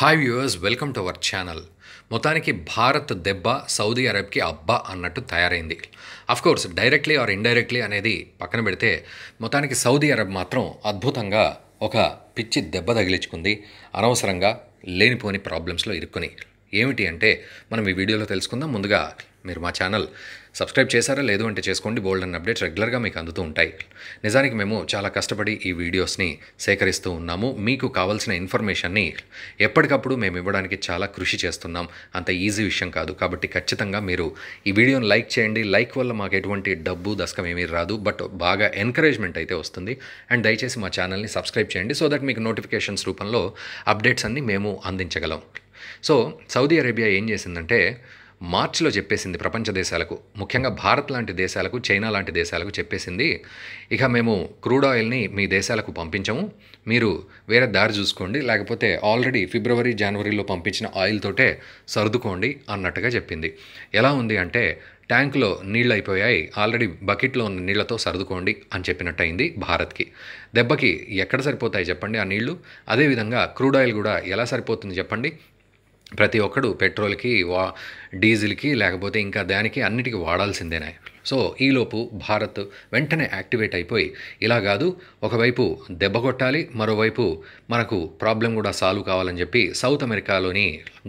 hi viewers welcome to our channel మొత్తానికి భారత్ దెబ్బ Saudi అరేబ్కి అబ్బా అన్నట్టు తయారైంది కోర్స్ డైరెక్ట్లీ ఆర్ ఇండైరెక్ట్లీ అనేది పక్కన పెడితే మొత్తానికి సౌదీ అరబ్ మాత్రం అద్భుతంగా ఒక పిచ్చి దెబ్బ తగిలించుకుంది అనవసరంగా లేనిపోని ప్రాబ్లమ్స్లో ఇరుక్కుని ఏమిటి అంటే మనం ఈ వీడియోలో తెలుసుకుందాం ముందుగా మీరు మా ఛానల్ సబ్స్క్రైబ్ చేశారా లేదు అంటే చేసుకోండి బోల్డ్ అండ్ అప్డేట్స్ రెగ్యులర్గా మీకు అందుతూ ఉంటాయి నిజానికి మేము చాలా కష్టపడి ఈ వీడియోస్ని సేకరిస్తూ ఉన్నాము మీకు కావాల్సిన ఇన్ఫర్మేషన్ని ఎప్పటికప్పుడు మేము ఇవ్వడానికి చాలా కృషి చేస్తున్నాం అంత ఈజీ విషయం కాదు కాబట్టి ఖచ్చితంగా మీరు ఈ వీడియోని లైక్ చేయండి లైక్ వల్ల మాకు ఎటువంటి డబ్బు దశకం ఏమీ రాదు బట్ బాగా ఎన్కరేజ్మెంట్ అయితే వస్తుంది అండ్ దయచేసి మా ఛానల్ని సబ్స్క్రైబ్ చేయండి సో దట్ మీకు నోటిఫికేషన్స్ రూపంలో అప్డేట్స్ అన్నీ మేము అందించగలం సో సౌదీ అరేబియా ఏం చేసిందంటే మార్చిలో చెప్పేసింది ప్రపంచ దేశాలకు ముఖ్యంగా భారత్ లాంటి దేశాలకు చైనా లాంటి దేశాలకు చెప్పేసింది ఇక మేము క్రూడ్ ఆయిల్ని మీ దేశాలకు పంపించము మీరు వేరే దారి చూసుకోండి లేకపోతే ఆల్రెడీ ఫిబ్రవరి జనవరిలో పంపించిన ఆయిల్ తోటే సర్దుకోండి అన్నట్టుగా చెప్పింది ఎలా ఉంది అంటే ట్యాంక్లో నీళ్ళు అయిపోయాయి ఆల్రెడీ బకెట్లో ఉన్న నీళ్లతో సర్దుకోండి అని చెప్పినట్టు అయింది భారత్కి దెబ్బకి ఎక్కడ సరిపోతాయి చెప్పండి ఆ నీళ్లు అదేవిధంగా క్రూడ్ ఆయిల్ కూడా ఎలా సరిపోతుంది చెప్పండి ప్రతి ఒక్కడు పెట్రోల్కి వా డీజిల్కి లేకపోతే ఇంకా దానికి అన్నిటికీ వాడాల్సిందేనే సో ఈలోపు భారత్ వెంటనే యాక్టివేట్ అయిపోయి ఇలా కాదు ఒకవైపు దెబ్బ కొట్టాలి మరోవైపు మనకు ప్రాబ్లం కూడా సాల్వ్ కావాలని చెప్పి సౌత్ అమెరికాలోని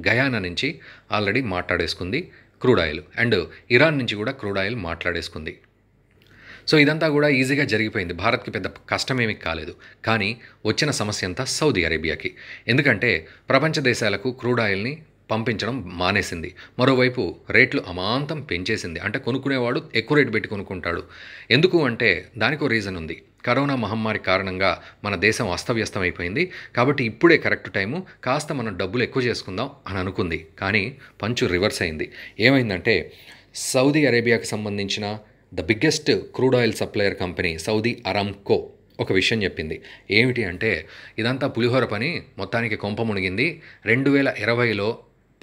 గయానా నుంచి ఆల్రెడీ మాట్లాడేసుకుంది క్రూడ్ ఆయిల్ అండ్ ఇరాన్ నుంచి కూడా క్రూడ్ ఆయిల్ మాట్లాడేసుకుంది సో ఇదంతా కూడా ఈజీగా జరిగిపోయింది భారత్కి పెద్ద కష్టమేమి కాలేదు కానీ వచ్చిన సమస్య అంతా సౌదీ అరేబియాకి ఎందుకంటే ప్రపంచ దేశాలకు క్రూడ్ ఆయిల్ని పంపించడం మానేసింది మరోవైపు రేట్లు అమాంతం పెంచేసింది అంటే కొనుక్కునేవాడు ఎక్కువ రేటు పెట్టి కొనుక్కుంటాడు ఎందుకు అంటే దానికో రీజన్ ఉంది కరోనా మహమ్మారి కారణంగా మన దేశం అస్తవ్యస్తం అయిపోయింది కాబట్టి ఇప్పుడే కరెక్ట్ టైము కాస్త మనం డబ్బులు ఎక్కువ చేసుకుందాం అని అనుకుంది కానీ పంచు రివర్స్ అయింది ఏమైందంటే సౌదీ అరేబియాకి సంబంధించిన the biggest crude oil supplier company Saudi Aramco ఒక విషయం చెప్పింది ఏమిటి అంటే ఇదంతా పులిహోర పని మొత్తానికి కొంప మునిగింది రెండు వేల ఇరవైలో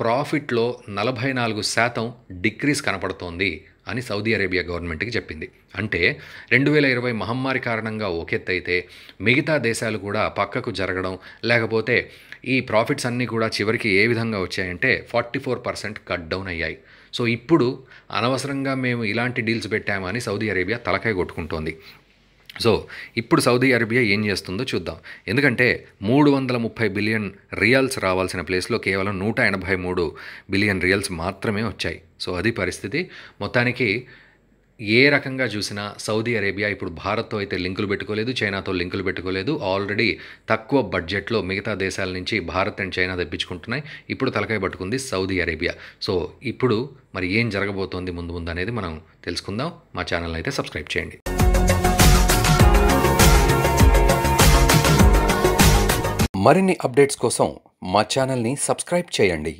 ప్రాఫిట్లో నలభై నాలుగు శాతం డిక్రీస్ కనపడుతోంది అని సౌదీ అరేబియా గవర్నమెంట్కి చెప్పింది అంటే రెండు వేల ఇరవై మహమ్మారి కారణంగా ఒకెత్తైతే మిగతా దేశాలు కూడా పక్కకు జరగడం లేకపోతే ఈ ప్రాఫిట్స్ అన్నీ కూడా చివరికి ఏ విధంగా వచ్చాయంటే forty four percent cut down అయ్యాయి సో ఇప్పుడు అనవసరంగా మేము ఇలాంటి డీల్స్ పెట్టామని సౌదీ అరేబియా తలకాయ కొట్టుకుంటోంది సో ఇప్పుడు సౌదీ అరేబియా ఏం చేస్తుందో చూద్దాం ఎందుకంటే మూడు వందల ముప్పై బిలియన్ రియల్స్ రావాల్సిన ప్లేస్లో కేవలం నూట ఎనభై మూడు బిలియన్ రియల్స్ మాత్రమే వచ్చాయి సో అది పరిస్థితి మొత్తానికి ఏ రకంగా చూసినా సౌదీ అరేబియా ఇప్పుడు భారత్తో అయితే లింకులు పెట్టుకోలేదు చైనాతో లింకులు పెట్టుకోలేదు ఆల్రెడీ తక్కువ బడ్జెట్లో మిగతా దేశాల నుంచి భారత్ అండ్ చైనా తెప్పించుకుంటున్నాయి ఇప్పుడు తలకాయ పట్టుకుంది సౌదీ అరేబియా సో ఇప్పుడు మరి ఏం జరగబోతోంది ముందు ముందు అనేది మనం తెలుసుకుందాం మా ఛానల్ అయితే సబ్స్క్రైబ్ చేయండి మరిన్ని అప్డేట్స్ కోసం మా ఛానల్ని సబ్స్క్రైబ్ చేయండి